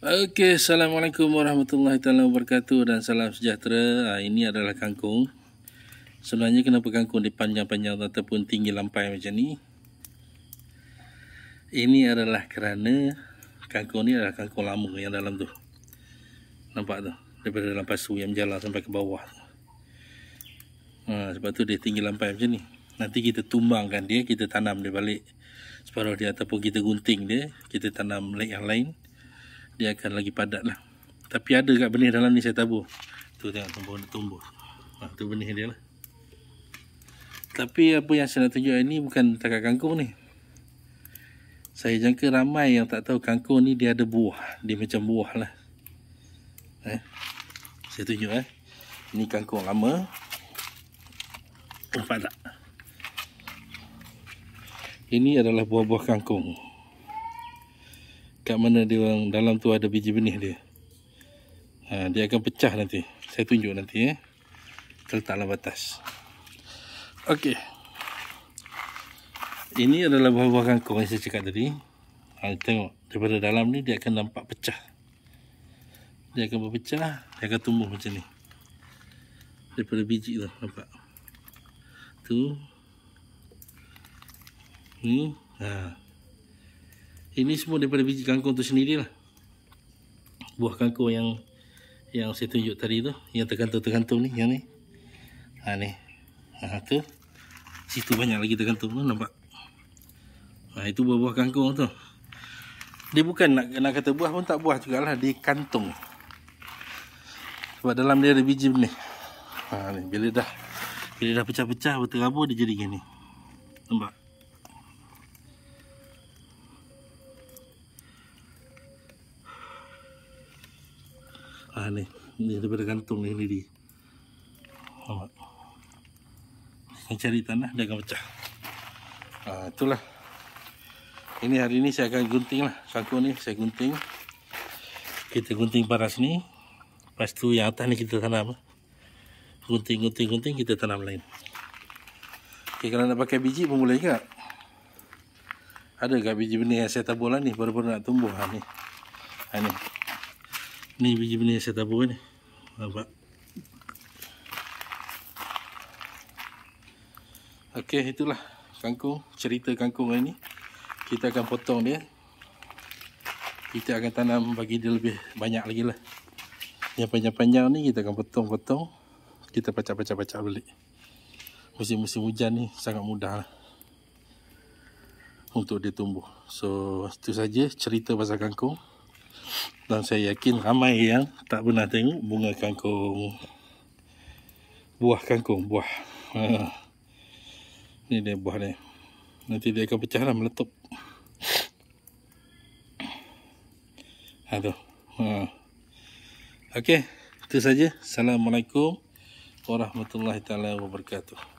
Okey, Assalamualaikum warahmatullahi taala wabarakatuh dan salam sejahtera. Ha, ini adalah kangkung. Sebenarnya kenapa kangkung dipanjang-panjang ataupun tinggi lampai macam ni? Ini adalah kerana kangkung ni adalah kangkung lama yang dalam tu. Nampak tu? Daripada dalam pasu yang berjalan sampai ke bawah. Ha, sebab tu dia tinggi lampai macam ni. Nanti kita tumbangkan dia, kita tanam dia balik separuh dia ataupun kita gunting dia, kita tanam lek yang lain dia akan lagi padat lah tapi ada kat benih dalam ni saya tabur tu tengok tumbuh dia tumbuh ha, tu benih dia lah tapi apa yang saya nak tunjuk ni bukan takat kangkung ni saya jangka ramai yang tak tahu kangkung ni dia ada buah dia macam buah lah eh? saya tunjuk eh ni kangkung lama nampak tak ini adalah buah-buah kangkung kat mana dia orang dalam tu ada biji benih dia. Ha, dia akan pecah nanti. Saya tunjuk nanti ya. Terletaklah batas. Okey. Ini adalah buah-buah kangkung yang saya cakap tadi. Ha, tengok daripada dalam ni dia akan nampak pecah. Dia akan berpecah, dia akan tumbuh macam ni. Daripada biji tu nampak. Tu. Ni, ha. Ini semua daripada biji kangkung tu lah. Buah kangkung yang yang saya tunjuk tadi tu, yang tergantung-tergantung ni, yang ni. Ha ni. Ha tu. Situ banyak lagi tergantung tu nampak. Ha itu buah-buah kangkung tu. Dia bukan nak nak kata buah pun tak buah juga lah dia kantung. Sebab dalam dia ada biji ni. Ha ni bila dah bila dah pecah-pecah betul-betul dia jadi gini. Nampak? Ah ni, ni daripada gantung ni di. Nampak. Saya cari tanah dia akan pecah. Ah itulah. Ini hari ni saya akan gunting lah. Sangkut ni saya gunting. Kita gunting paras ni. Lepas tu yang atas ni kita tanam. Gunting, gunting, gunting kita tanam lain. Okay, kalau nak pakai biji pun boleh juga. Ada ke biji benih yang saya tabur ni. Baru-baru nak tumbuh lah ni. Ha, ni. Ini biji benih yang saya tabur ni. Nampak. Okey, itulah kangkung. Cerita kangkung hari ni. Kita akan potong dia. Kita akan tanam bagi dia lebih banyak lagi lah. Yang panjang-panjang ni kita akan potong-potong. Kita pacak-pacak-pacak balik. Musim-musim hujan ni sangat mudah lah. Untuk dia tumbuh. So, itu saja cerita pasal kangkung dan saya yakin ramai yang tak pernah tengok bunga kangkung buah kangkung buah ha. ni dia buah dia nanti dia akan pecah lah meletup aduh ha. itu saja Assalamualaikum Warahmatullahi taala Wabarakatuh